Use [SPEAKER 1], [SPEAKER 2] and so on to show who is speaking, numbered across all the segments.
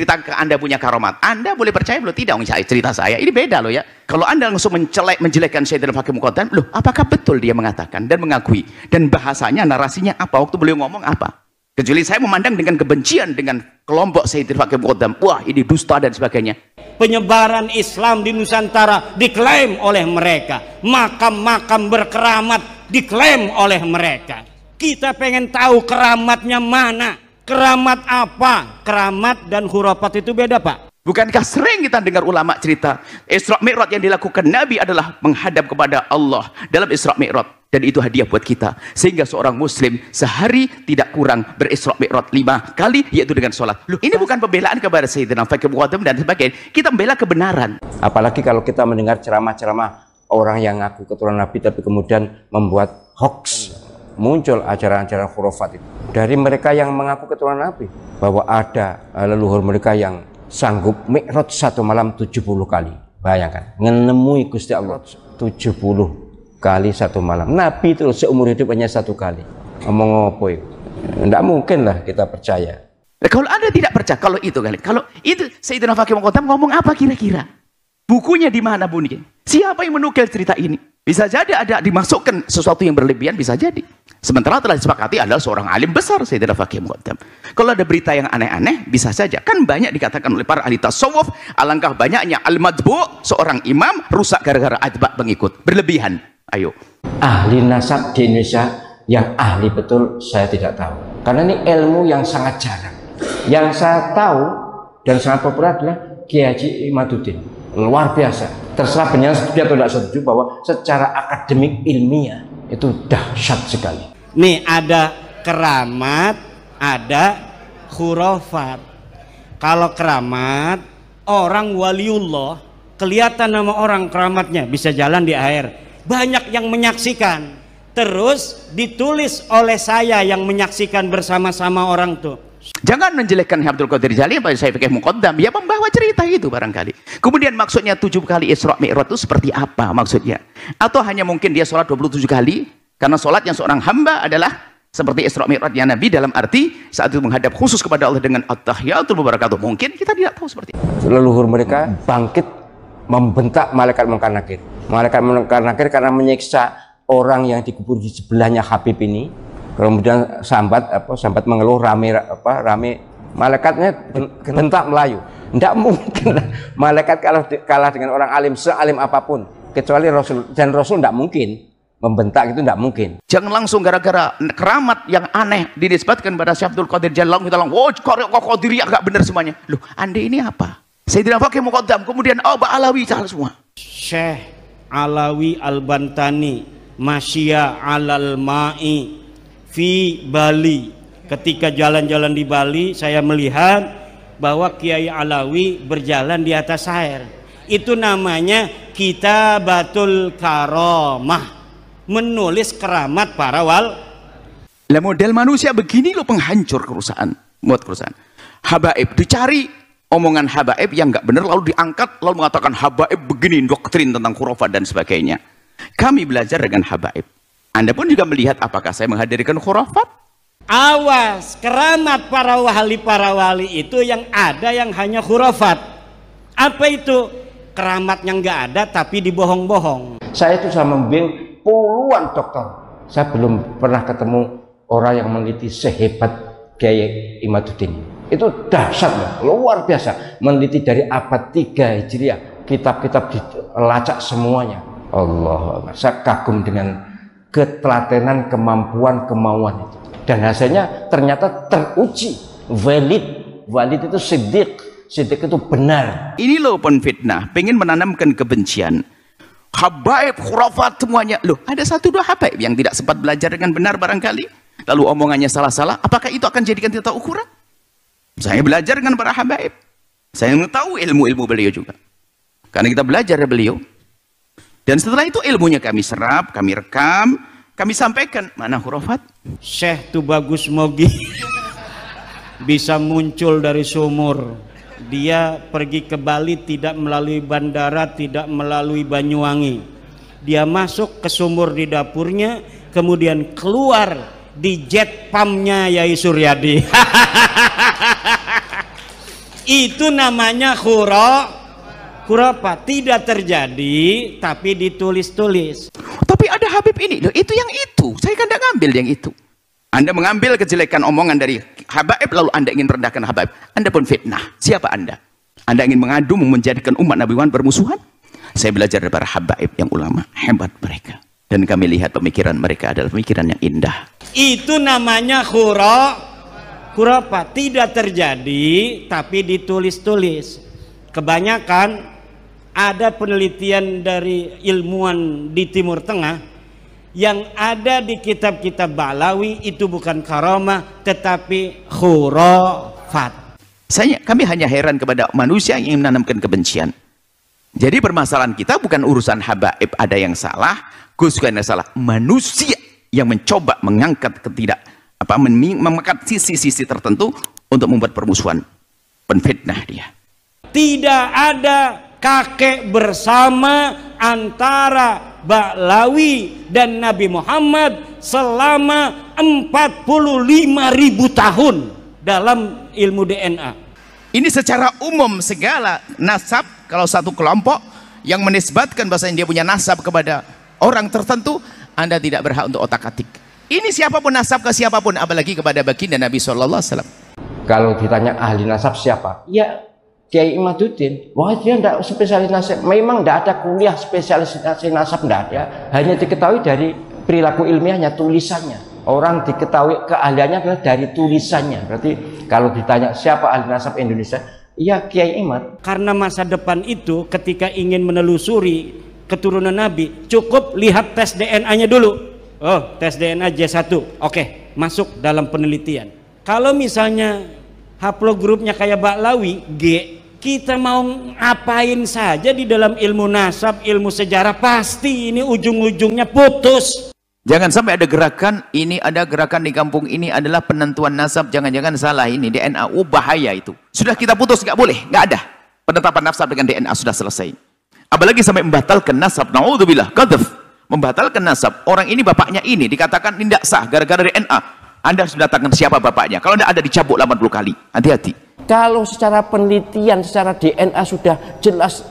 [SPEAKER 1] cerita ke Anda punya karomat. Anda boleh percaya belum? Tidak, saya cerita saya. Ini beda loh ya. Kalau Anda langsung mencelek, menjelekkan dalam fakir Muqaddam, loh apakah betul dia mengatakan dan mengakui? Dan bahasanya, narasinya apa? Waktu beliau ngomong apa? Kecuali saya memandang dengan kebencian dengan kelompok Sayyidina fakir Muqaddam. Wah, ini dusta dan sebagainya. Penyebaran Islam di
[SPEAKER 2] Nusantara diklaim oleh mereka. Makam-makam berkeramat diklaim oleh mereka. Kita pengen tahu keramatnya mana Keramat apa?
[SPEAKER 1] Keramat dan hurafat itu beda Pak. Bukankah sering kita dengar ulama cerita Isra Mi'raj yang dilakukan Nabi adalah menghadap kepada Allah dalam Isra Mi'raj dan itu hadiah buat kita sehingga seorang muslim sehari tidak kurang berisra Mi'raj lima kali yaitu dengan sholat Loh, ini bukan pembelaan kepada Sayyidina Fakir Muqaddam dan sebagainya kita membela kebenaran apalagi kalau
[SPEAKER 3] kita mendengar ceramah-ceramah orang yang ngaku keturunan Nabi tapi kemudian membuat hoax muncul acara-acara khurafat itu dari mereka yang mengaku keturunan Nabi bahwa ada eh, leluhur mereka yang sanggup mikrot satu malam 70 kali. Bayangkan, menemui Gusti Allah 70 kali satu malam. Nabi itu seumur hidup hanya satu kali. Ngomong apa itu? Tidak mungkin lah kita percaya. Kalau Anda
[SPEAKER 1] tidak percaya, kalau itu kali. Kalau itu Sayyidina fakir Mengkotam ngomong apa kira-kira? Bukunya di mana bunyi? Siapa yang menukil cerita ini? Bisa jadi ada dimasukkan sesuatu yang berlebihan, bisa jadi. Sementara telah disepakati adalah seorang alim besar, Sayyidina Fakih Muqaddam. Kalau ada berita yang aneh-aneh, bisa saja. Kan banyak dikatakan oleh para ahli tasawuf, alangkah banyaknya al-madbu, seorang imam, rusak gara-gara adba pengikut. Berlebihan. Ayo.
[SPEAKER 3] Ahli nasab di Indonesia yang ahli betul saya tidak tahu. Karena ini ilmu yang sangat jarang. Yang saya tahu dan sangat populer adalah Kiai Haji Imaduddin luar biasa terserah penjelasan setuju atau tidak setuju bahwa secara akademik ilmiah itu dahsyat sekali
[SPEAKER 2] nih ada keramat ada khurafat kalau keramat orang waliullah kelihatan nama orang keramatnya bisa jalan di air banyak yang menyaksikan terus
[SPEAKER 1] ditulis oleh saya yang menyaksikan bersama-sama orang tuh Jangan menjelekkan Abdul Qadir Jalil pada saya pakai mukaddam. Ya membawa cerita itu barangkali. Kemudian maksudnya tujuh kali Isra Mi'raj itu seperti apa maksudnya? Atau hanya mungkin dia sholat 27 kali? Karena sholat yang seorang hamba adalah seperti Isra Mi'rajnya Nabi dalam arti saat itu menghadap khusus kepada Allah dengan at-tahiyatul mubarakatuh. Mungkin kita tidak tahu seperti itu.
[SPEAKER 3] Leluhur mereka bangkit membentak malaikat mungkar nakir. Malaikat mungkar nakir karena menyiksa orang yang dikubur di sebelahnya Habib ini kemudian sambat apa sambat mengeluh rame apa rame malaikatnya bentak Melayu tidak mungkin malaikat kalah kalah dengan orang alim sealim apapun kecuali Rasul dan Rasul tidak mungkin membentak itu tidak mungkin. Jangan langsung
[SPEAKER 1] gara-gara keramat yang aneh dinisbatkan pada Syabdul Qadir Jalan kita langsung, wow, kok Qadiriyah nggak benar semuanya. Loh, Anda ini apa? saya Sayyidina Fakih Muqaddam, kemudian oh, Alawi, salah semua.
[SPEAKER 2] Syekh Alawi Al-Bantani, Masya Alal Ma'i, fi Bali. Ketika jalan-jalan di Bali, saya melihat bahwa Kiai Alawi berjalan di atas air. Itu namanya kita batul karomah. Menulis keramat para
[SPEAKER 1] wal. Lah model manusia begini loh penghancur kerusakan, buat kerusakan. Habaib dicari omongan habaib yang nggak benar lalu diangkat lalu mengatakan habaib begini doktrin tentang khurafat dan sebagainya. Kami belajar dengan habaib. Anda pun juga melihat apakah saya menghadirkan khurafat?
[SPEAKER 2] Awas, keramat para wali para wali itu yang ada yang hanya khurafat. Apa itu? Keramat yang nggak ada tapi
[SPEAKER 3] dibohong-bohong. Saya itu sama membimbing puluhan dokter. Saya belum pernah ketemu orang yang meneliti sehebat Kiai Imaduddin itu dahsyat luar biasa meneliti dari abad 3 Hijriah kitab-kitab dilacak semuanya Allah saya kagum dengan ketelatenan kemampuan kemauan itu dan hasilnya ternyata teruji valid
[SPEAKER 1] valid itu sidik sidik itu benar ini loh pun fitnah pengen menanamkan kebencian habaib khurafat semuanya loh ada satu dua habaib yang tidak sempat belajar dengan benar barangkali lalu omongannya salah-salah apakah itu akan jadikan tata ukuran saya belajar dengan para habaib saya mengetahui ilmu-ilmu beliau juga karena kita belajar dari ya beliau dan setelah itu ilmunya kami serap, kami rekam, kami sampaikan. Mana hurufat? Syekh tuh bagus mogi. Bisa muncul
[SPEAKER 2] dari sumur. Dia pergi ke Bali tidak melalui bandara, tidak melalui Banyuwangi. Dia masuk ke sumur di dapurnya, kemudian keluar di jet pumpnya Yai Suryadi. Itu namanya khurafat. Kurapa tidak terjadi
[SPEAKER 1] tapi ditulis-tulis tapi ada Habib ini loh itu yang itu saya kan tidak ngambil yang itu anda mengambil kejelekan omongan dari Habib lalu Anda ingin merendahkan Habib. Anda pun fitnah siapa Anda Anda ingin mengadu menjadikan umat Nabi Muhammad bermusuhan saya belajar dari para Habaib yang ulama hebat mereka dan kami lihat pemikiran mereka adalah pemikiran yang indah
[SPEAKER 2] itu namanya khura Kurapa tidak terjadi tapi ditulis-tulis kebanyakan ada penelitian dari ilmuwan di Timur Tengah yang ada di kitab-kitab
[SPEAKER 1] Balawi itu bukan karomah tetapi khurafat. Saya kami hanya heran kepada manusia yang menanamkan kebencian. Jadi permasalahan kita bukan urusan habaib ada yang salah, Gus ada yang salah. Manusia yang mencoba mengangkat ketidak apa memekat sisi-sisi tertentu untuk membuat permusuhan, penfitnah dia.
[SPEAKER 2] Tidak ada kakek bersama antara Baklawi dan Nabi Muhammad
[SPEAKER 1] selama 45 ribu tahun dalam ilmu DNA. Ini secara umum segala nasab kalau satu kelompok yang menisbatkan bahasanya dia punya nasab kepada orang tertentu, Anda tidak berhak untuk otak-atik. Ini siapapun nasab ke siapapun apalagi kepada baginda Nabi saw. Kalau ditanya ahli nasab siapa?
[SPEAKER 3] Ya Kiai Imaduddin, wah dia tidak spesialis nasab. Memang tidak ada kuliah spesialis nasab, tidak ada. Hanya diketahui dari perilaku ilmiahnya, tulisannya. Orang diketahui keahliannya adalah dari tulisannya. Berarti kalau ditanya siapa ahli nasab Indonesia, ya Kiai Imad. Karena masa depan itu ketika ingin menelusuri
[SPEAKER 2] keturunan Nabi, cukup lihat tes DNA-nya dulu. Oh, tes DNA J1. Oke, masuk dalam penelitian. Kalau misalnya haplogrupnya kayak baklawi G kita mau ngapain saja di dalam ilmu nasab
[SPEAKER 1] ilmu sejarah pasti ini ujung-ujungnya putus jangan sampai ada gerakan ini ada gerakan di kampung ini adalah penentuan nasab jangan-jangan salah ini DNA oh bahaya itu sudah kita putus nggak boleh nggak ada penetapan nasab dengan DNA sudah selesai apalagi sampai membatalkan nasab naudzubillah qadzaf membatalkan nasab orang ini bapaknya ini dikatakan tidak sah gara-gara DNA anda harus mendatangkan siapa bapaknya. Kalau Anda ada dicabut 80 kali, hati-hati.
[SPEAKER 3] Kalau secara penelitian, secara DNA sudah jelas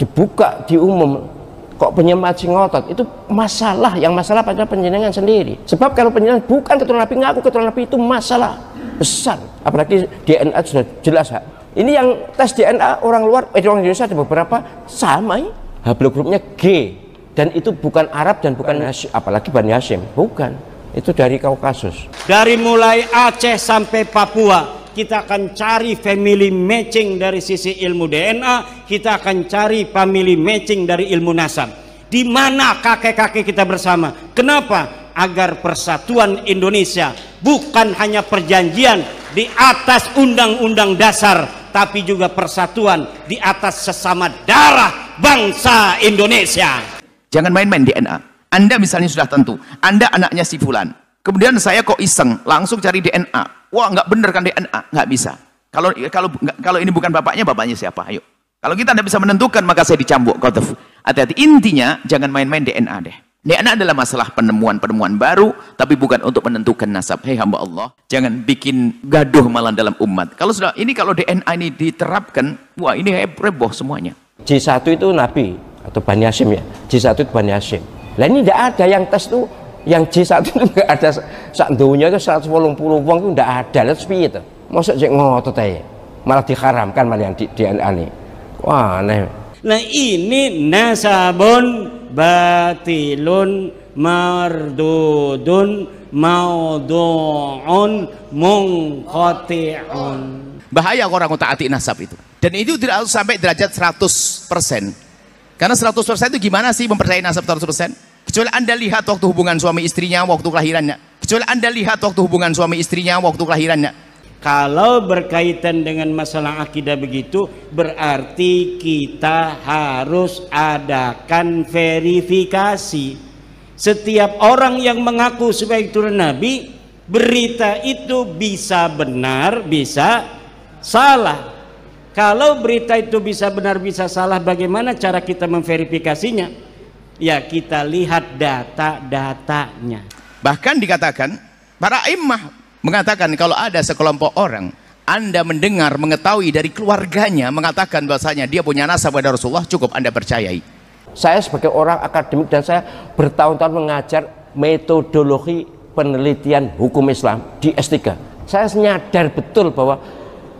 [SPEAKER 3] dibuka di umum, kok penyemat otot itu masalah yang masalah pada penjenengan sendiri. Sebab kalau penjenengan bukan keturunan nabi ngaku keturunan nabi itu masalah besar. Apalagi DNA sudah jelas. Ha. Ini yang tes DNA orang luar, eh, orang Indonesia ada beberapa sama ya. grupnya G dan itu bukan Arab dan bukan Hashim, apalagi Bani Hashim, bukan itu dari Kaukasus.
[SPEAKER 2] Dari mulai Aceh sampai Papua, kita akan cari family matching dari sisi ilmu DNA, kita akan cari family matching dari ilmu nasab. Di mana kakek-kakek kita bersama? Kenapa? Agar persatuan Indonesia bukan hanya perjanjian di atas undang-undang
[SPEAKER 1] dasar, tapi juga persatuan di atas sesama darah bangsa Indonesia. Jangan main-main DNA. Anda misalnya sudah tentu, Anda anaknya si Fulan. Kemudian saya kok iseng, langsung cari DNA. Wah, nggak bener kan DNA? Nggak bisa. Kalau kalau kalau ini bukan bapaknya, bapaknya siapa? Ayo. Kalau kita tidak bisa menentukan, maka saya dicambuk. Qadhaf. Hati-hati. Intinya, jangan main-main DNA deh. DNA adalah masalah penemuan-penemuan baru, tapi bukan untuk menentukan nasab. Hei hamba Allah, jangan bikin gaduh malam dalam umat. Kalau sudah ini kalau DNA ini diterapkan, wah ini heboh semuanya. C 1 itu Nabi atau
[SPEAKER 3] Bani Hashim ya. C 1 itu Bani Hashim lah ini tidak ada yang tes tuh yang C 1 itu nggak ada sak dunia itu 180 wong itu tidak ada lihat piye itu masuk cek ngotot ae malah diharamkan malah di, DNA aneh wah aneh
[SPEAKER 2] nah ini nasabun batilun mardudun
[SPEAKER 1] maudu'un mungkoti'un bahaya orang utak atik nasab itu dan itu tidak harus sampai derajat 100% karena 100% itu gimana sih mempercayai nasab 100%? Kecuali Anda lihat waktu hubungan suami istrinya, waktu kelahirannya. Kecuali Anda lihat waktu hubungan suami istrinya, waktu kelahirannya. Kalau berkaitan dengan
[SPEAKER 2] masalah akidah begitu, berarti kita harus adakan verifikasi. Setiap orang yang mengaku sebagai turun Nabi, berita itu bisa benar, bisa salah. Kalau berita itu bisa benar, bisa salah, bagaimana cara kita memverifikasinya?
[SPEAKER 1] ya kita lihat data-datanya. Bahkan dikatakan para imah mengatakan kalau ada sekelompok orang anda mendengar, mengetahui dari keluarganya mengatakan bahasanya dia punya nasab pada Rasulullah, cukup Anda percayai. Saya sebagai orang akademik dan saya bertahun-tahun mengajar metodologi
[SPEAKER 3] penelitian hukum Islam di S3. Saya menyadar betul bahwa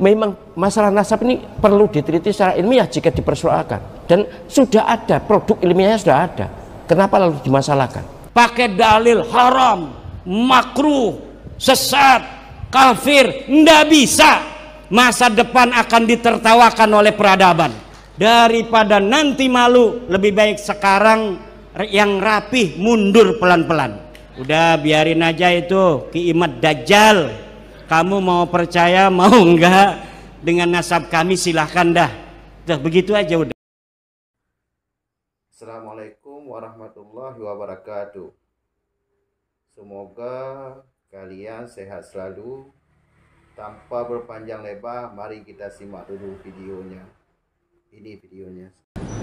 [SPEAKER 3] memang masalah nasab ini perlu diteliti secara ilmiah jika dipersoalkan dan sudah ada produk ilmiahnya sudah ada kenapa lalu dimasalahkan
[SPEAKER 2] pakai dalil haram makruh sesat kafir ndak bisa masa depan akan ditertawakan oleh peradaban daripada nanti malu lebih baik sekarang yang rapih mundur pelan-pelan udah biarin aja itu kiimat dajjal kamu mau percaya mau enggak dengan nasab kami silahkan dah udah begitu aja udah
[SPEAKER 4] Assalamualaikum warahmatullahi wabarakatuh semoga kalian sehat selalu tanpa berpanjang lebar mari kita simak dulu videonya ini
[SPEAKER 3] videonya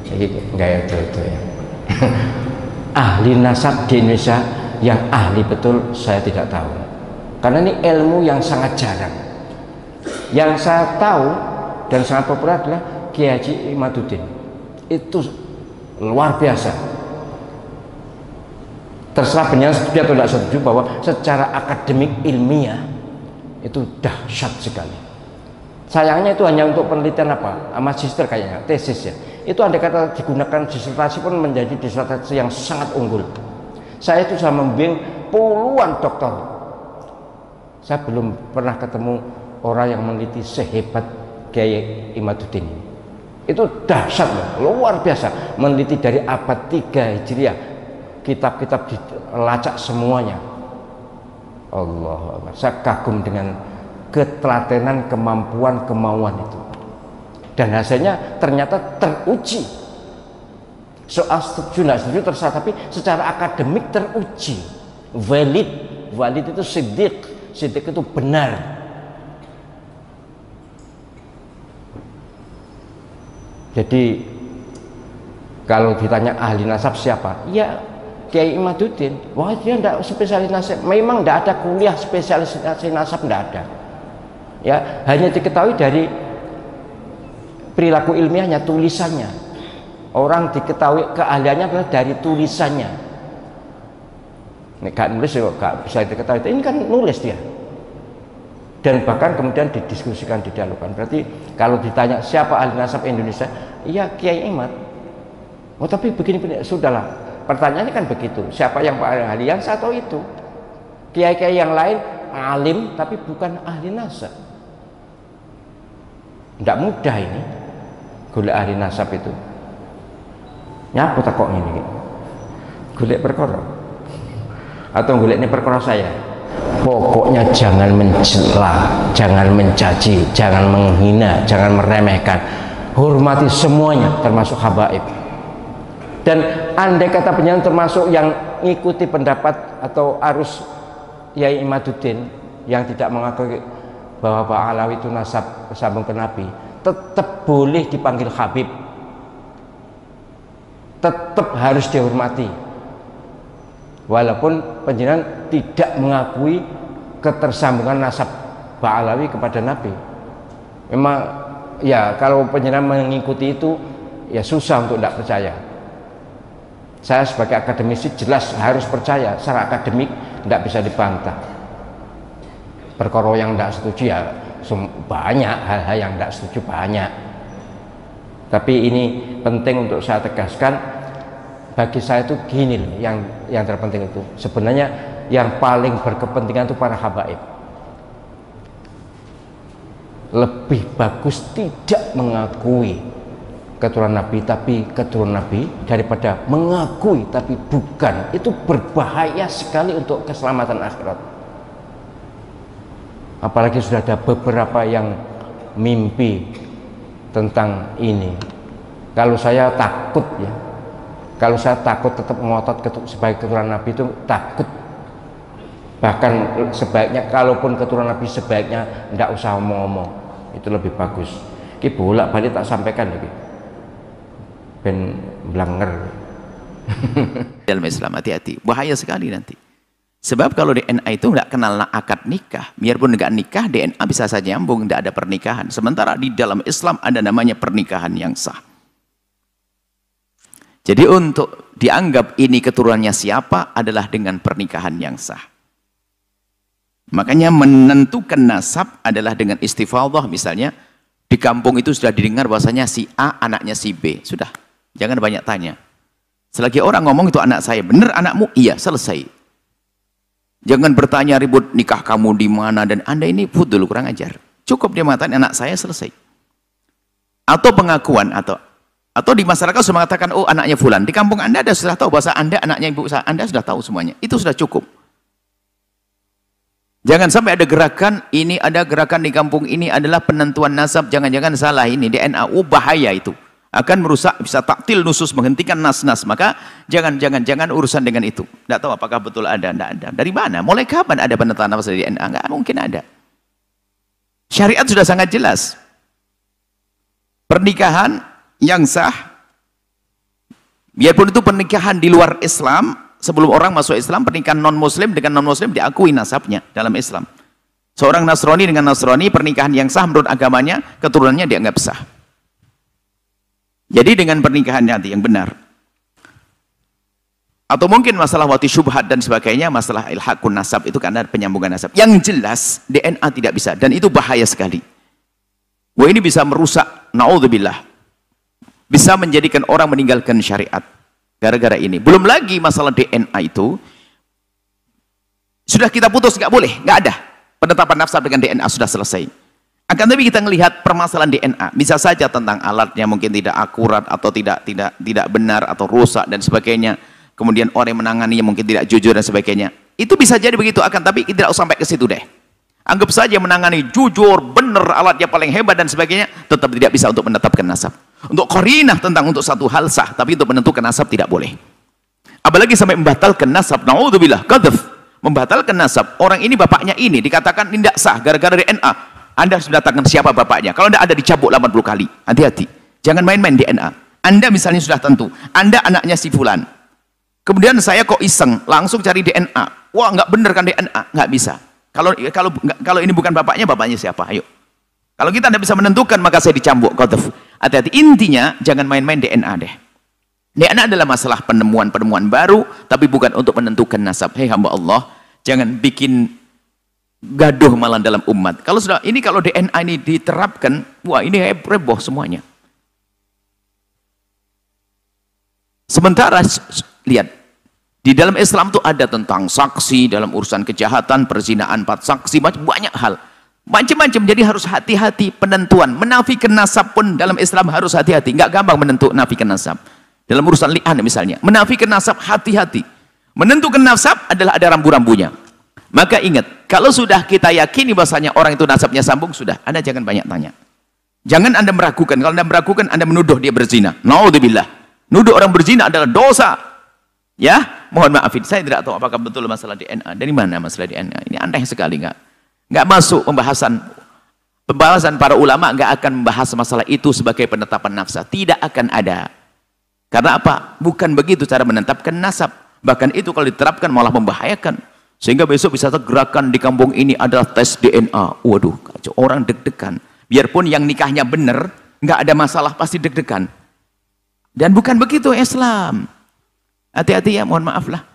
[SPEAKER 3] jadi enggak ya itu, itu ya ahli nasab di Indonesia yang ahli betul saya tidak tahu karena ini ilmu yang sangat jarang. Yang saya tahu dan sangat populer adalah Kiai Haji Imaduddin. Itu luar biasa. Terserah benar setuju atau tidak setuju bahwa secara akademik ilmiah itu dahsyat sekali. Sayangnya itu hanya untuk penelitian apa? Sama sister kayaknya, tesis ya. Itu ada kata digunakan disertasi pun menjadi disertasi yang sangat unggul. Saya itu sudah membimbing puluhan doktor saya belum pernah ketemu orang yang meneliti sehebat Kiai Imaduddin itu dahsyat luar biasa meneliti dari abad 3 Hijriah kitab-kitab dilacak semuanya Allah saya kagum dengan ketelatenan kemampuan kemauan itu dan hasilnya ternyata teruji soal setuju tidak setuju terserah tapi secara akademik teruji valid valid itu sidik sidik itu benar jadi kalau ditanya ahli nasab siapa ya Kiai Imaduddin wah dia tidak spesialis nasab memang tidak ada kuliah spesialis nasab tidak ada ya hanya diketahui dari perilaku ilmiahnya tulisannya orang diketahui keahliannya adalah dari tulisannya ini gak nulis ya, bisa diketahui. Ini kan nulis dia. Dan bahkan kemudian didiskusikan, didialogkan. Berarti kalau ditanya siapa ahli nasab Indonesia, iya Kiai Imat. Oh tapi begini-begini, sudahlah. Pertanyaannya kan begitu. Siapa yang paling ahli yang satu itu? Kiai-kiai yang lain alim tapi bukan ahli nasab. Tidak mudah ini. gula ahli nasab itu. tak kok ini. Gula perkorong atau golek ini perkara saya pokoknya jangan mencela jangan mencaci jangan menghina jangan meremehkan hormati semuanya termasuk habaib dan andai kata penyanyi termasuk yang ngikuti pendapat atau arus Yai Imaduddin yang tidak mengakui bahwa Pak Alawi itu nasab sambung ke Nabi tetap boleh dipanggil Habib tetap harus dihormati walaupun panjenengan tidak mengakui ketersambungan nasab Ba'alawi kepada Nabi memang ya kalau panjenengan mengikuti itu ya susah untuk tidak percaya saya sebagai akademisi jelas harus percaya secara akademik tidak bisa dibantah perkara yang tidak setuju ya banyak hal-hal yang tidak setuju banyak tapi ini penting untuk saya tegaskan bagi saya itu gini loh yang yang terpenting itu sebenarnya yang paling berkepentingan itu para habaib lebih bagus tidak mengakui keturunan nabi tapi keturunan nabi daripada mengakui tapi bukan itu berbahaya sekali untuk keselamatan akhirat apalagi sudah ada beberapa yang mimpi tentang ini kalau saya takut ya kalau saya takut tetap ngotot sebagai keturunan Nabi itu takut bahkan sebaiknya kalaupun keturunan Nabi sebaiknya tidak usah ngomong-ngomong itu lebih bagus
[SPEAKER 1] ini bolak balik tak sampaikan lagi ben blanger dalam Islam hati-hati bahaya sekali nanti sebab kalau DNA itu tidak kenal akad nikah biarpun nggak nikah DNA bisa saja nyambung tidak ada pernikahan sementara di dalam Islam ada namanya pernikahan yang sah jadi untuk dianggap ini keturunannya siapa adalah dengan pernikahan yang sah. Makanya menentukan nasab adalah dengan istifadah misalnya di kampung itu sudah didengar bahwasanya si A anaknya si B. Sudah, jangan banyak tanya. Selagi orang ngomong itu anak saya, benar anakmu? Iya, selesai. Jangan bertanya ribut nikah kamu di mana dan Anda ini fudul kurang ajar. Cukup dia mengatakan anak saya selesai. Atau pengakuan atau atau di masyarakat sudah mengatakan, oh anaknya fulan. Di kampung Anda ada sudah tahu bahasa Anda, anaknya ibu saya, Anda sudah tahu semuanya. Itu sudah cukup. Jangan sampai ada gerakan, ini ada gerakan di kampung ini adalah penentuan nasab, jangan-jangan salah ini, DNA, oh bahaya itu. Akan merusak, bisa taktil nusus, menghentikan nas-nas. Maka jangan-jangan jangan urusan dengan itu. Tidak tahu apakah betul ada, tidak ada. Dari mana? Mulai kapan ada penentuan nasab DNA? Enggak mungkin ada. Syariat sudah sangat jelas. Pernikahan yang sah biarpun itu pernikahan di luar Islam sebelum orang masuk Islam pernikahan non muslim dengan non muslim diakui nasabnya dalam Islam seorang Nasrani dengan Nasrani pernikahan yang sah menurut agamanya keturunannya dianggap sah jadi dengan pernikahan nanti yang benar atau mungkin masalah wati syubhat dan sebagainya masalah ilhakun nasab itu karena penyambungan nasab yang jelas DNA tidak bisa dan itu bahaya sekali wah ini bisa merusak naudzubillah bisa menjadikan orang meninggalkan syariat gara-gara ini. Belum lagi masalah DNA itu sudah kita putus nggak boleh, nggak ada penetapan nafsu dengan DNA sudah selesai. Akan tapi kita melihat permasalahan DNA, bisa saja tentang alatnya mungkin tidak akurat atau tidak tidak tidak benar atau rusak dan sebagainya. Kemudian orang yang menangani yang mungkin tidak jujur dan sebagainya. Itu bisa jadi begitu akan tapi tidak usah sampai ke situ deh. Anggap saja menangani jujur, benar alatnya paling hebat dan sebagainya, tetap tidak bisa untuk menetapkan nasab. Untuk korinah tentang untuk satu hal sah, tapi untuk menentukan nasab tidak boleh. Apalagi sampai membatalkan nasab. Na'udzubillah, qadhaf. Membatalkan nasab. Orang ini bapaknya ini dikatakan tidak sah gara-gara DNA. Anda harus mendatangkan siapa bapaknya. Kalau Anda ada dicabuk 80 kali. Hati-hati. Jangan main-main DNA. Anda misalnya sudah tentu. Anda anaknya si fulan. Kemudian saya kok iseng, langsung cari DNA. Wah, nggak bener kan DNA? Nggak bisa. Kalau kalau kalau ini bukan bapaknya, bapaknya siapa? Ayo, kalau kita tidak bisa menentukan, maka saya dicambuk qadhaf. Hati-hati. Intinya, jangan main-main DNA deh. DNA adalah masalah penemuan-penemuan baru, tapi bukan untuk menentukan nasab. Hei hamba Allah, jangan bikin gaduh malah dalam umat. Kalau sudah ini kalau DNA ini diterapkan, wah ini heboh semuanya. Sementara lihat di dalam Islam itu ada tentang saksi dalam urusan kejahatan, perzinaan, empat saksi, banyak hal. Macam-macam, jadi harus hati-hati penentuan. Menafikan nasab pun dalam Islam harus hati-hati. Nggak gampang nafi nafikan nasab. Dalam urusan li'an misalnya. Menafikan nasab, hati-hati. Menentukan nasab adalah ada rambu-rambunya. Maka ingat, kalau sudah kita yakini bahasanya orang itu nasabnya sambung, sudah. Anda jangan banyak tanya. Jangan Anda meragukan. Kalau Anda meragukan, Anda menuduh dia berzina. Naudzubillah. Nuduh orang berzina adalah dosa. Ya, mohon maafin. Saya tidak tahu apakah betul masalah DNA. Dari mana masalah DNA? Ini aneh sekali, nggak? Nggak masuk pembahasan pembahasan para ulama nggak akan membahas masalah itu sebagai penetapan nafsa. Tidak akan ada. Karena apa? Bukan begitu cara menetapkan nasab. Bahkan itu kalau diterapkan malah membahayakan. Sehingga besok bisa tergerakkan di kampung ini adalah tes DNA. Waduh, kacau. orang deg-degan. Biarpun yang nikahnya benar, nggak ada masalah pasti deg-degan. Dan bukan begitu Islam. Hati-hati ya, mohon maaf lah.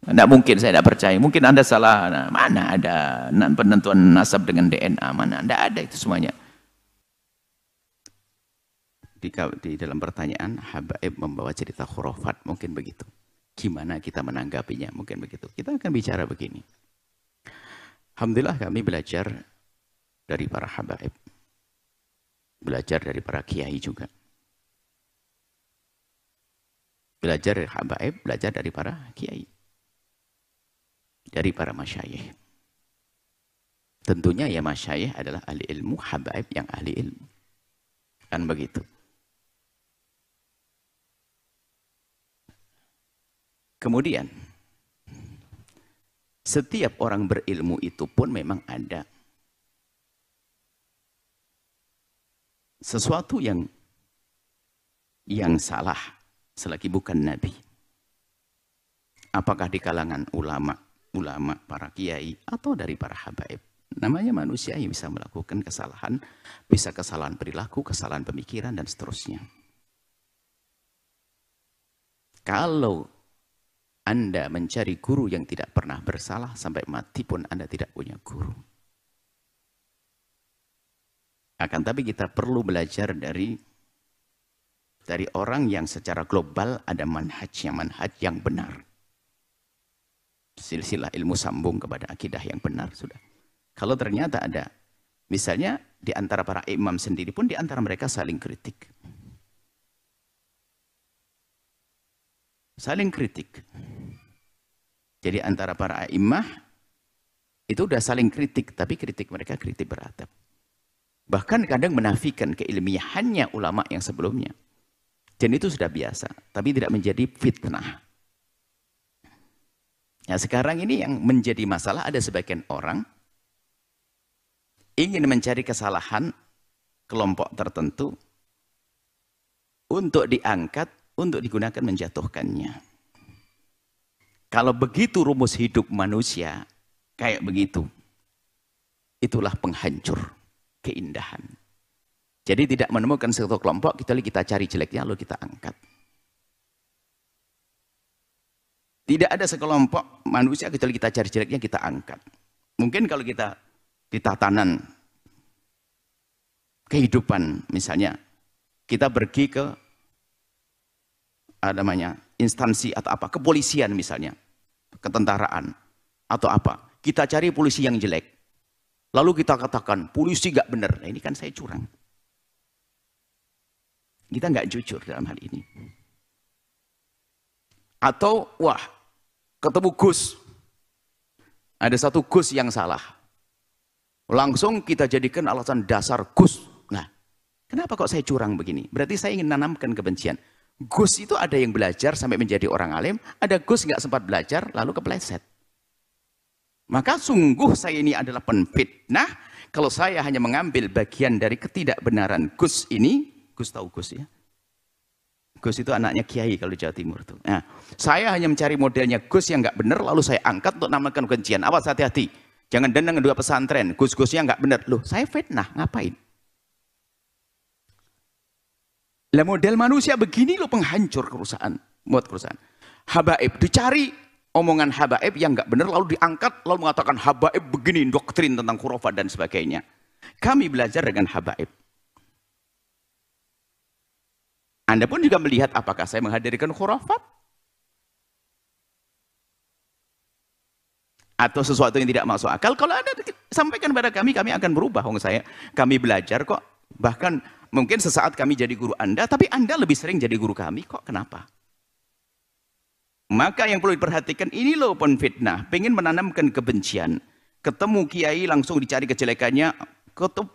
[SPEAKER 1] Tidak mungkin saya tidak percaya. Mungkin Anda salah. Nah, mana ada penentuan nasab dengan DNA? Mana? anda ada itu semuanya. Di, di dalam pertanyaan, Habaib membawa cerita khurafat. Mungkin begitu. Gimana kita menanggapinya? Mungkin begitu. Kita akan bicara begini. Alhamdulillah kami belajar dari para Habaib. Belajar dari para kiai juga. Belajar dari Habaib, belajar dari para kiai dari para masyayikh. Tentunya ya masyayikh adalah ahli ilmu, habaib yang ahli ilmu. Kan begitu. Kemudian, setiap orang berilmu itu pun memang ada sesuatu yang yang salah selagi bukan nabi. Apakah di kalangan ulama, ulama, para kiai, atau dari para habaib. Namanya manusia yang bisa melakukan kesalahan, bisa kesalahan perilaku, kesalahan pemikiran, dan seterusnya. Kalau Anda mencari guru yang tidak pernah bersalah, sampai mati pun Anda tidak punya guru. Akan tapi kita perlu belajar dari dari orang yang secara global ada manhajnya, manhaj yang benar silsilah ilmu sambung kepada akidah yang benar sudah. Kalau ternyata ada, misalnya di antara para imam sendiri pun di antara mereka saling kritik. Saling kritik. Jadi antara para imam itu udah saling kritik, tapi kritik mereka kritik beratap. Bahkan kadang menafikan keilmiahannya ulama yang sebelumnya. Dan itu sudah biasa, tapi tidak menjadi fitnah. Nah sekarang ini yang menjadi masalah ada sebagian orang ingin mencari kesalahan kelompok tertentu untuk diangkat, untuk digunakan menjatuhkannya. Kalau begitu rumus hidup manusia, kayak begitu. Itulah penghancur keindahan. Jadi tidak menemukan satu kelompok, kita kita cari jeleknya lalu kita angkat. Tidak ada sekelompok manusia kecuali kita cari jeleknya kita angkat. Mungkin kalau kita di tatanan kehidupan misalnya kita pergi ke ada namanya instansi atau apa kepolisian misalnya ketentaraan atau apa kita cari polisi yang jelek lalu kita katakan polisi gak bener nah, ini kan saya curang kita nggak jujur dalam hal ini atau wah ketemu Gus. Ada satu Gus yang salah. Langsung kita jadikan alasan dasar Gus. Nah, kenapa kok saya curang begini? Berarti saya ingin nanamkan kebencian. Gus itu ada yang belajar sampai menjadi orang alim, ada Gus nggak sempat belajar lalu kepleset. Maka sungguh saya ini adalah nah kalau saya hanya mengambil bagian dari ketidakbenaran Gus ini, Gus tahu Gus ya, Gus itu anaknya Kiai kalau Jawa Timur tuh. Nah, saya hanya mencari modelnya Gus yang nggak benar lalu saya angkat untuk namakan kencian. Awas hati-hati. Jangan dendeng dua pesantren. Gus-gusnya nggak benar. Loh, saya fitnah. Ngapain? Lah model manusia begini loh penghancur kerusakan, buat kerusakan. Habaib dicari omongan habaib yang nggak benar lalu diangkat lalu mengatakan habaib begini doktrin tentang khurafat dan sebagainya. Kami belajar dengan habaib. Anda pun juga melihat apakah saya menghadirkan khurafat? Atau sesuatu yang tidak masuk akal. Kalau Anda sampaikan kepada kami, kami akan berubah. Hong saya, kami belajar kok. Bahkan mungkin sesaat kami jadi guru Anda, tapi Anda lebih sering jadi guru kami kok. Kenapa? Maka yang perlu diperhatikan ini loh pun fitnah, pengen menanamkan kebencian. Ketemu kiai langsung dicari kejelekannya,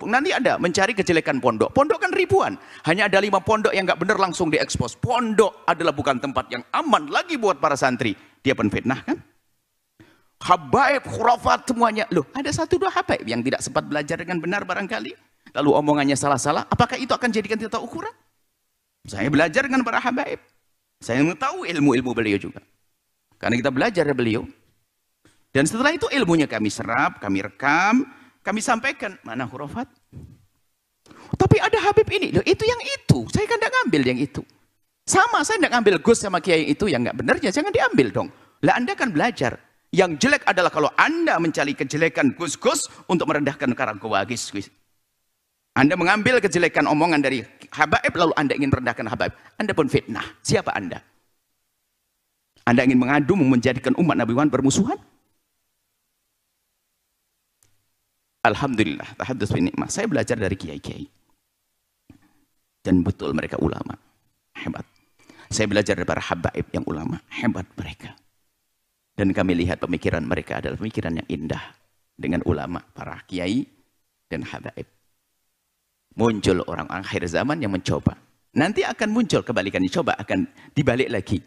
[SPEAKER 1] Nanti ada mencari kejelekan pondok. Pondok kan ribuan. Hanya ada lima pondok yang nggak benar langsung diekspos. Pondok adalah bukan tempat yang aman lagi buat para santri. Dia penfitnah kan? Habaib, khurafat semuanya. Loh ada satu dua habaib yang tidak sempat belajar dengan benar barangkali. Lalu omongannya salah-salah. Apakah itu akan jadikan tidak ukuran? Saya belajar dengan para habaib. Saya tahu ilmu-ilmu beliau juga. Karena kita belajar dari ya beliau. Dan setelah itu ilmunya kami serap, kami rekam, kami sampaikan, mana hurufat? Tapi ada Habib ini, loh, itu yang itu. Saya kan tidak ngambil yang itu. Sama, saya tidak ngambil Gus sama Kiai itu yang nggak benar, ya jangan diambil dong. Lah Anda kan belajar. Yang jelek adalah kalau Anda mencari kejelekan Gus-Gus untuk merendahkan karang kewagis. Anda mengambil kejelekan omongan dari Habaib, lalu Anda ingin merendahkan Habaib. Anda pun fitnah. Siapa Anda? Anda ingin mengadu menjadikan umat Nabi Muhammad bermusuhan? Alhamdulillah, tahadus bin nikmah. Saya belajar dari kiai-kiai. Dan betul mereka ulama. Hebat. Saya belajar dari para habaib yang ulama. Hebat mereka. Dan kami lihat pemikiran mereka adalah pemikiran yang indah. Dengan ulama, para kiai, dan habaib. Muncul orang-orang akhir zaman yang mencoba. Nanti akan muncul kebalikannya. Coba akan dibalik lagi.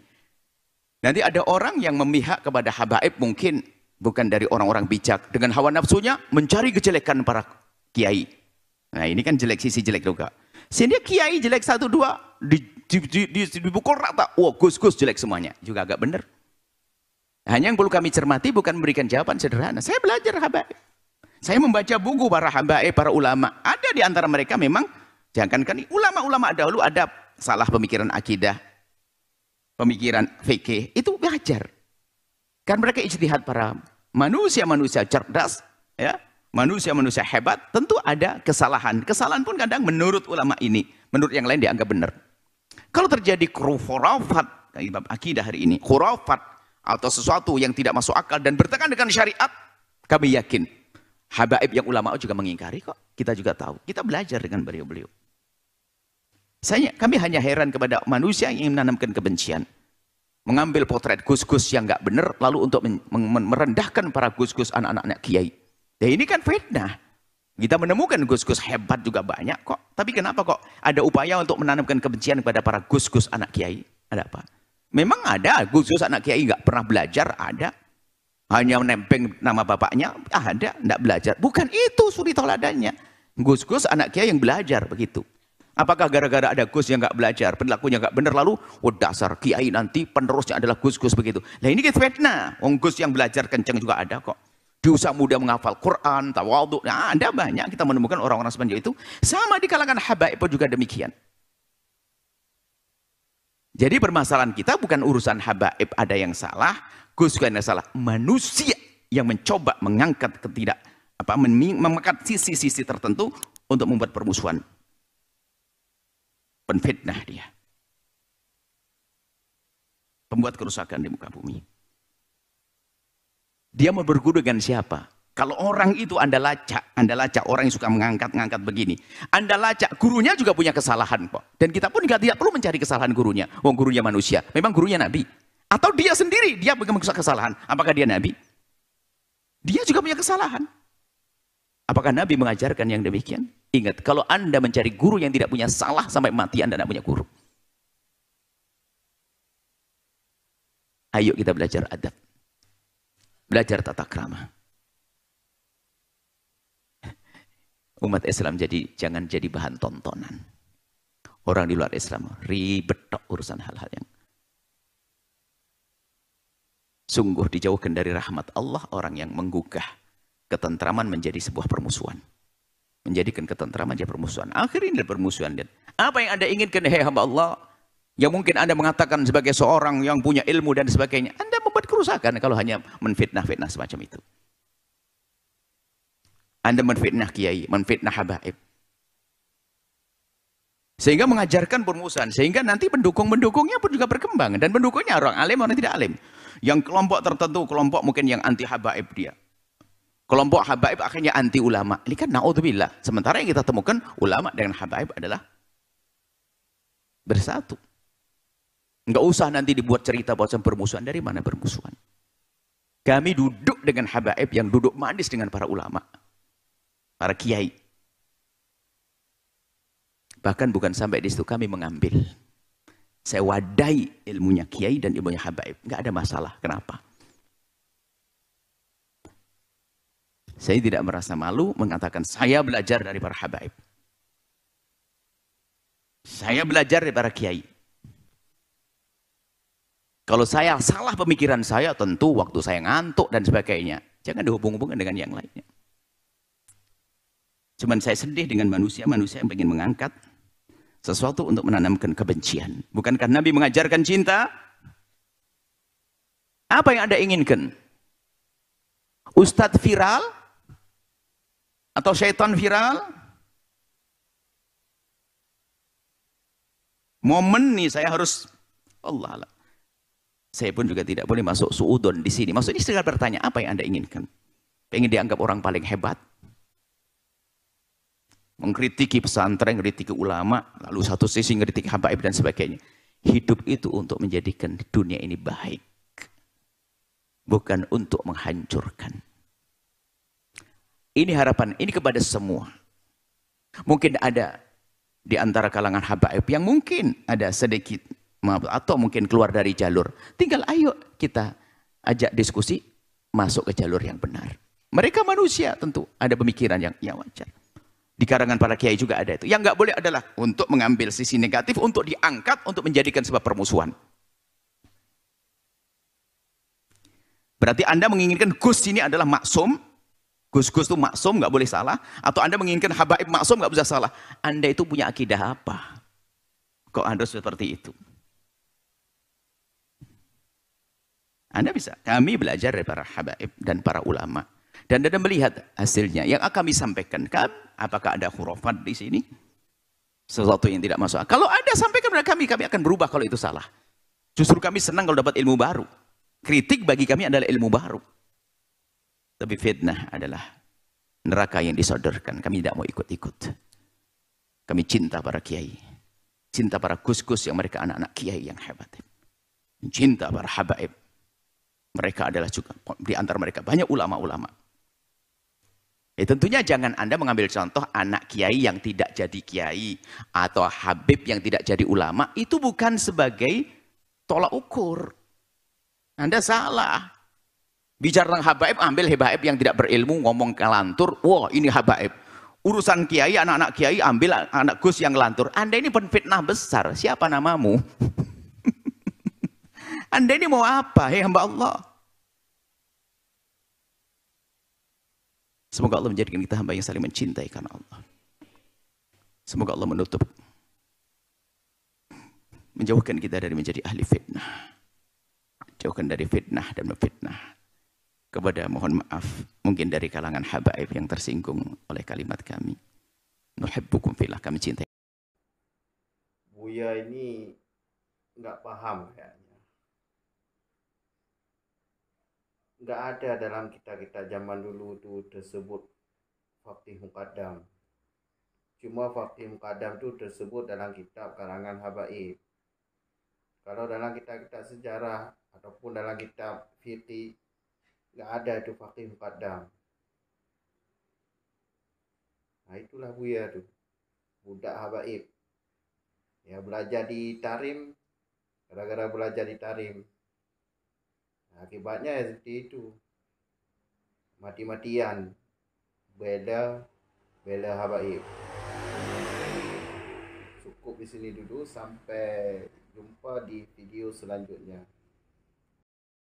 [SPEAKER 1] Nanti ada orang yang memihak kepada habaib mungkin bukan dari orang-orang bijak. Dengan hawa nafsunya mencari kejelekan para kiai. Nah ini kan jelek sisi jelek juga. Sehingga kiai jelek satu dua di, di, di, di, rata. Wah gus-gus jelek semuanya. Juga agak benar. Hanya yang perlu kami cermati bukan memberikan jawaban sederhana. Saya belajar habaib. Saya membaca buku para habaib, eh, para ulama. Ada di antara mereka memang, jangankan ulama-ulama dahulu ada salah pemikiran akidah, pemikiran fikih. Itu wajar. Kan mereka ijtihad para manusia-manusia cerdas, ya, manusia-manusia hebat, tentu ada kesalahan. Kesalahan pun kadang menurut ulama ini, menurut yang lain dianggap benar. Kalau terjadi khurafat, nah, bab akidah hari ini, khurafat atau sesuatu yang tidak masuk akal dan bertentangan dengan syariat, kami yakin habaib yang ulama juga mengingkari kok. Kita juga tahu. Kita belajar dengan beliau-beliau. Saya, kami hanya heran kepada manusia yang menanamkan kebencian mengambil potret gus-gus yang nggak benar lalu untuk merendahkan para gus-gus anak-anaknya kiai. Ya ini kan fitnah. Kita menemukan gus-gus hebat juga banyak kok. Tapi kenapa kok ada upaya untuk menanamkan kebencian kepada para gus-gus anak kiai? Ada apa? Memang ada gus-gus anak kiai nggak pernah belajar, ada. Hanya menempeng nama bapaknya, ada, nggak belajar. Bukan itu suri toladannya. Gus-gus anak kiai yang belajar begitu. Apakah gara-gara ada Gus yang nggak belajar, perilakunya nggak benar lalu, oh dasar kiai nanti penerusnya adalah Gus-Gus begitu. Nah ini kita fitnah. Wong Gus yang belajar kenceng juga ada kok. Di usaha muda menghafal Quran, tawadu, Nah, ada banyak kita menemukan orang-orang sepanjang itu. Sama di kalangan habaib juga demikian. Jadi permasalahan kita bukan urusan habaib ada yang salah, Gus yang salah. Manusia yang mencoba mengangkat ketidak apa memakat sisi-sisi tertentu untuk membuat permusuhan penfitnah dia. Pembuat kerusakan di muka bumi. Dia mau berguru dengan siapa? Kalau orang itu Anda lacak, Anda lacak orang yang suka mengangkat-ngangkat begini. Anda lacak, gurunya juga punya kesalahan kok. Dan kita pun tidak, perlu mencari kesalahan gurunya. Wong oh, gurunya manusia, memang gurunya Nabi. Atau dia sendiri, dia punya kesalahan. Apakah dia Nabi? Dia juga punya kesalahan. Apakah Nabi mengajarkan yang demikian? Ingat, kalau Anda mencari guru yang tidak punya salah sampai mati, Anda tidak punya guru. Ayo kita belajar adab. Belajar tata krama. Umat Islam jadi jangan jadi bahan tontonan. Orang di luar Islam ribet urusan hal-hal yang Sungguh dijauhkan dari rahmat Allah orang yang menggugah ketentraman menjadi sebuah permusuhan menjadikan ketentraman dia permusuhan. akhirnya ini permusuhan dia apa yang Anda inginkan hei hamba Allah? Yang mungkin Anda mengatakan sebagai seorang yang punya ilmu dan sebagainya. Anda membuat kerusakan kalau hanya menfitnah-fitnah semacam itu. Anda menfitnah kiai, menfitnah habaib. Sehingga mengajarkan permusuhan. Sehingga nanti pendukung-pendukungnya pun juga berkembang. Dan pendukungnya orang alim, orang tidak alim. Yang kelompok tertentu, kelompok mungkin yang anti habaib dia. Kelompok habaib akhirnya anti ulama. Ini kan na'udzubillah. Sementara yang kita temukan ulama dengan habaib adalah bersatu. Enggak usah nanti dibuat cerita bahwa permusuhan. Dari mana permusuhan? Kami duduk dengan habaib yang duduk manis dengan para ulama. Para kiai. Bahkan bukan sampai di situ kami mengambil. Saya wadai ilmunya kiai dan ilmunya habaib. Enggak ada masalah. Kenapa? Saya tidak merasa malu mengatakan saya belajar dari para habaib. Saya belajar dari para kiai. Kalau saya salah pemikiran saya, tentu waktu saya ngantuk dan sebagainya. Jangan dihubung-hubungkan dengan yang lainnya. Cuman saya sedih dengan manusia-manusia yang ingin mengangkat sesuatu untuk menanamkan kebencian. Bukankah Nabi mengajarkan cinta? Apa yang Anda inginkan? Ustadz viral atau syaitan viral? Momen nih saya harus Allah Allah. Saya pun juga tidak boleh masuk suudon di sini. Maksudnya sekedar bertanya, apa yang Anda inginkan? Pengen dianggap orang paling hebat? Mengkritiki pesantren, mengkritiki ulama, lalu satu sisi mengkritik habaib dan sebagainya. Hidup itu untuk menjadikan dunia ini baik. Bukan untuk menghancurkan. Ini harapan, ini kepada semua. Mungkin ada di antara kalangan habaib yang mungkin ada sedikit maaf atau mungkin keluar dari jalur. Tinggal ayo kita ajak diskusi masuk ke jalur yang benar. Mereka manusia tentu ada pemikiran yang ya wajar. Di karangan para kiai juga ada itu. Yang nggak boleh adalah untuk mengambil sisi negatif, untuk diangkat, untuk menjadikan sebab permusuhan. Berarti Anda menginginkan Gus ini adalah maksum, Gus-gus itu maksum nggak boleh salah, atau Anda menginginkan habaib maksum nggak bisa salah. Anda itu punya akidah apa? Kok Anda seperti itu? Anda bisa. Kami belajar dari para habaib dan para ulama. Dan Anda melihat hasilnya. Yang akan kami sampaikan, kan, apakah ada hurufat di sini? Sesuatu yang tidak masuk Kalau Anda sampaikan kepada kami, kami akan berubah kalau itu salah. Justru kami senang kalau dapat ilmu baru. Kritik bagi kami adalah ilmu baru. Tapi fitnah adalah neraka yang disodorkan. Kami tidak mau ikut-ikut. Kami cinta para kiai. Cinta para kuskus kus yang mereka anak-anak kiai yang hebat. Cinta para habaib. Mereka adalah juga, di antara mereka banyak ulama-ulama. Ya, tentunya jangan Anda mengambil contoh anak kiai yang tidak jadi kiai atau habib yang tidak jadi ulama itu bukan sebagai tolak ukur. Anda salah. Bicara tentang habaib, ambil habaib yang tidak berilmu, ngomong ke lantur, wah wow, ini habaib. Urusan kiai, anak-anak kiai, ambil anak gus yang lantur. Anda ini penfitnah besar, siapa namamu? Anda ini mau apa, ya hamba Allah? Semoga Allah menjadikan kita hamba yang saling mencintai karena Allah. Semoga Allah menutup. Menjauhkan kita dari menjadi ahli fitnah. Jauhkan dari fitnah dan memfitnah kepada mohon maaf mungkin dari kalangan habaib yang tersinggung oleh kalimat kami. Nuhibbukum filah kami cintai.
[SPEAKER 4] Buya ini nggak paham kayaknya. Nggak ada dalam kita-kita zaman dulu itu tersebut fakih mukadam. Cuma fakih mukadam itu tersebut dalam kitab kalangan habaib. Kalau dalam kitab-kitab sejarah ataupun dalam kitab fikih nggak ada itu fakih mukaddam nah itulah Buya tuh budak habaib ya belajar di Tarim gara-gara belajar di Tarim nah, akibatnya ya seperti itu mati-matian beda bela habaib cukup di sini dulu sampai jumpa di video selanjutnya